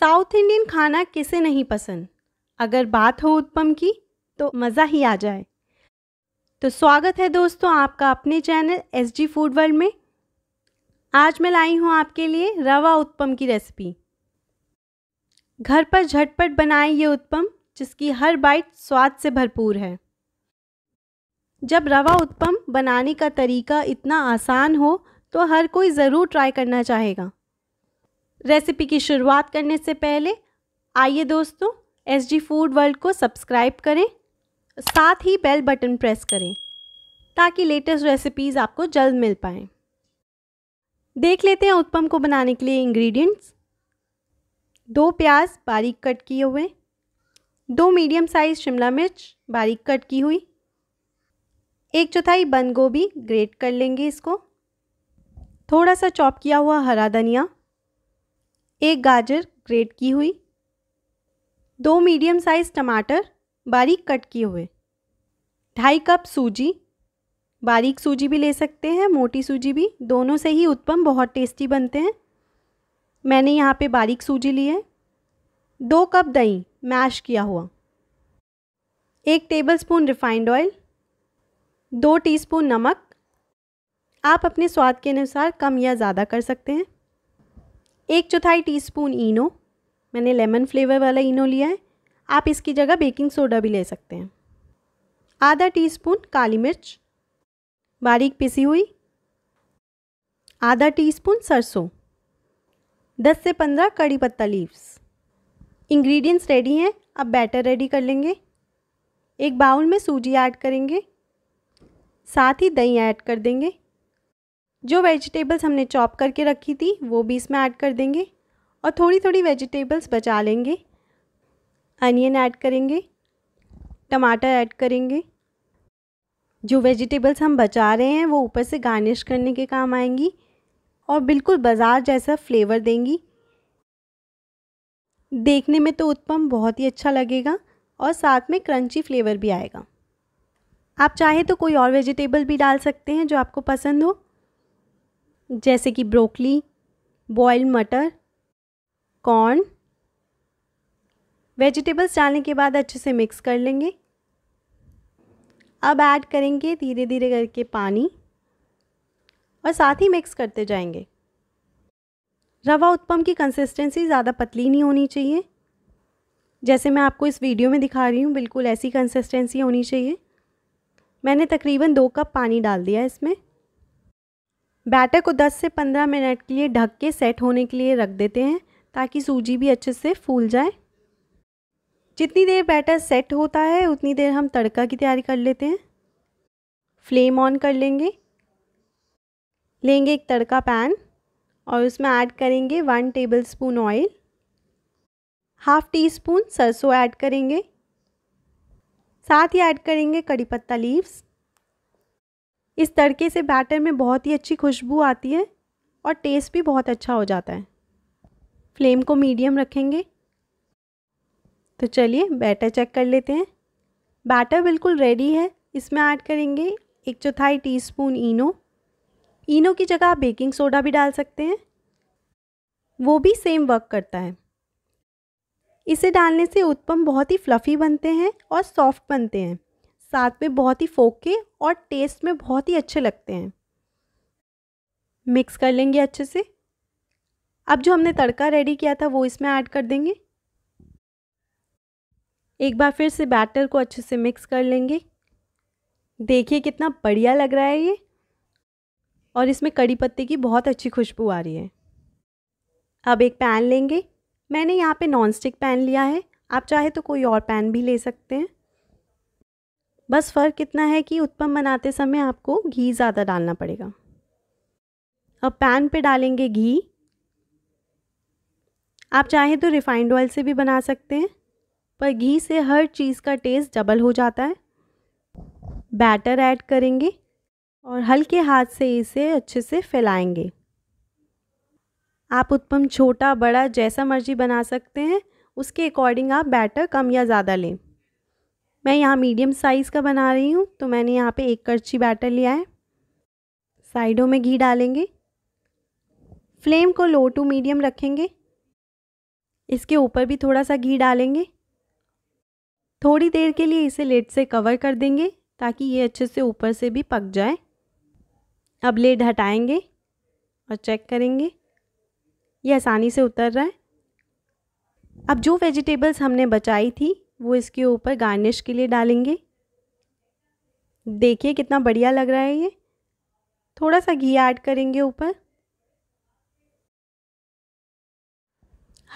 south Indian खाना किसे नहीं पसंद अगर बात हो उत्पम की तो मज़ा ही आ जाए तो स्वागत है दोस्तों आपका अपने channel S G food world में आज मैं लाई हूँ आपके लिए रवा उत्पम की रेसिपी घर पर झटपट बनाए ये उत्पम जिसकी हर बाइट स्वाद से भरपूर है जब रवा उत्पम बनाने का तरीका इतना आसान हो तो हर कोई ज़रूर ट्राई करना चाहेगा रेसिपी की शुरुआत करने से पहले आइए दोस्तों एस जी फूड वर्ल्ड को सब्सक्राइब करें साथ ही बेल बटन प्रेस करें ताकि लेटेस्ट रेसिपीज़ आपको जल्द मिल पाएँ देख लेते हैं उत्पम को बनाने के लिए इंग्रेडिएंट्स दो प्याज बारीक कट किए हुए दो मीडियम साइज शिमला मिर्च बारीक कट की हुई एक चौथाई बंद गोभी ग्रेट कर लेंगे इसको थोड़ा सा चॉप किया हुआ हरा धनिया एक गाजर ग्रेट की हुई दो मीडियम साइज टमाटर बारीक कट किए हुए ढाई कप सूजी बारीक सूजी भी ले सकते हैं मोटी सूजी भी दोनों से ही उत्पम बहुत टेस्टी बनते हैं मैंने यहाँ पे बारीक सूजी ली है दो कप दही मैश किया हुआ एक टेबलस्पून रिफाइंड ऑयल दो टीस्पून नमक आप अपने स्वाद के अनुसार कम या ज़्यादा कर सकते हैं एक चौथाई टीस्पून इनो मैंने लेमन फ्लेवर वाला इनो लिया है आप इसकी जगह बेकिंग सोडा भी ले सकते हैं आधा टीस्पून काली मिर्च बारीक पिसी हुई आधा टीस्पून सरसों दस से पंद्रह कड़ी पत्ता लीव्स इंग्रेडिएंट्स रेडी हैं अब बैटर रेडी कर लेंगे एक बाउल में सूजी ऐड करेंगे साथ ही दही ऐड कर देंगे जो वेजिटेबल्स हमने चॉप करके रखी थी वो भी इसमें ऐड कर देंगे और थोड़ी थोड़ी वेजिटेबल्स बचा लेंगे अनियन ऐड करेंगे टमाटर ऐड करेंगे जो वेजिटेबल्स हम बचा रहे हैं वो ऊपर से गार्निश करने के काम आएंगी और बिल्कुल बाज़ार जैसा फ्लेवर देंगी देखने में तो उत्पम बहुत ही अच्छा लगेगा और साथ में क्रंची फ्लेवर भी आएगा आप चाहे तो कोई और वेजिटेबल भी डाल सकते हैं जो आपको पसंद हो जैसे कि ब्रोकली बॉयल मटर कॉर्न वेजिटेबल्स डालने के बाद अच्छे से मिक्स कर लेंगे अब ऐड करेंगे धीरे धीरे करके पानी और साथ ही मिक्स करते जाएंगे रवा उत्पम की कंसिस्टेंसी ज़्यादा पतली नहीं होनी चाहिए जैसे मैं आपको इस वीडियो में दिखा रही हूँ बिल्कुल ऐसी कंसिस्टेंसी होनी चाहिए मैंने तकरीबन दो कप पानी डाल दिया इसमें बैटर को 10 से 15 मिनट के लिए ढक के सेट होने के लिए रख देते हैं ताकि सूजी भी अच्छे से फूल जाए जितनी देर बैटर सेट होता है उतनी देर हम तड़का की तैयारी कर लेते हैं फ्लेम ऑन कर लेंगे लेंगे एक तड़का पैन और उसमें ऐड करेंगे one tablespoon oil half teaspoon सरसों ऐड करेंगे साथ ही ऐड करेंगे कड़ी पत्ता लीव्स इस तड़के से बैटर में बहुत ही अच्छी खुशबू आती है और टेस्ट भी बहुत अच्छा हो जाता है फ्लेम को मीडियम रखेंगे तो चलिए बैटर चेक कर लेते हैं बैटर बिल्कुल रेडी है इसमें ऐड करेंगे एक चौथाई टीस्पून इनो इनो की जगह आप बेकिंग सोडा भी डाल सकते हैं वो भी सेम वर्क करता है इसे डालने से उत्पम बहुत ही फ्लफ़ी बनते हैं और सॉफ्ट बनते हैं साथ में बहुत ही फोके और टेस्ट में बहुत ही अच्छे लगते हैं मिक्स कर लेंगे अच्छे से अब जो हमने तड़का रेडी किया था वो इसमें ऐड कर देंगे एक बार फिर से बैटर को अच्छे से मिक्स कर लेंगे देखिए कितना बढ़िया लग रहा है ये और इसमें कड़ी पत्ते की बहुत अच्छी खुशबू आ रही है अब एक पैन लेंगे मैंने यहाँ पे नॉन स्टिक पैन लिया है आप चाहे तो कोई और पैन भी ले सकते हैं बस फ़र्क इतना है कि उत्पम बनाते समय आपको घी ज़्यादा डालना पड़ेगा अब पैन पे डालेंगे घी आप चाहें तो रिफाइंड ऑयल से भी बना सकते हैं पर घी से हर चीज़ का टेस्ट डबल हो जाता है बैटर ऐड करेंगे और हल्के हाथ से इसे अच्छे से फैलाएंगे आप उत्पम छोटा बड़ा जैसा मर्जी बना सकते हैं उसके अकॉर्डिंग आप बैटर कम या ज़्यादा लें मैं यहाँ मीडियम साइज़ का बना रही हूँ तो मैंने यहाँ पे एक करछी बैटर लिया है साइडों में घी डालेंगे फ्लेम को लो टू मीडियम रखेंगे इसके ऊपर भी थोड़ा सा घी डालेंगे थोड़ी देर के लिए इसे लेट से कवर कर देंगे ताकि ये अच्छे से ऊपर से भी पक जाए अब लेड हटाएंगे और चेक करेंगे ये आसानी से उतर रहा है अब जो वेजिटेबल्स हमने बचाई थी वो इसके ऊपर गार्निश के लिए डालेंगे देखिए कितना बढ़िया लग रहा है ये थोड़ा सा घी ऐड करेंगे ऊपर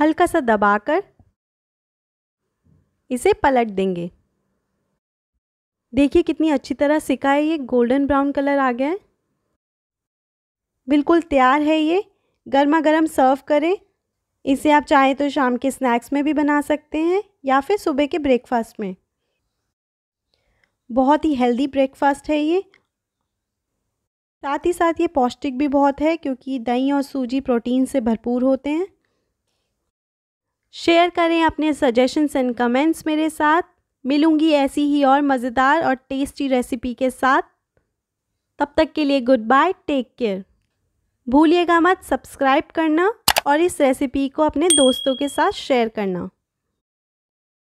हल्का सा दबाकर इसे पलट देंगे देखिए कितनी अच्छी तरह सिका है ये गोल्डन ब्राउन कलर आ गया है बिल्कुल तैयार है ये गर्मा गर्म सर्व करें इसे आप चाहें तो शाम के स्नैक्स में भी बना सकते हैं या फिर सुबह के ब्रेकफास्ट में बहुत ही हेल्दी ब्रेकफास्ट है ये साथ ही साथ ये पौष्टिक भी बहुत है क्योंकि दही और सूजी प्रोटीन से भरपूर होते हैं शेयर करें अपने सजेशंस एंड कमेंट्स मेरे साथ मिलूंगी ऐसी ही और मज़ेदार और टेस्टी रेसिपी के साथ तब तक के लिए गुड बाय टेक केयर भूलिएगा मत सब्सक्राइब करना और इस रेसिपी को अपने दोस्तों के साथ शेयर करना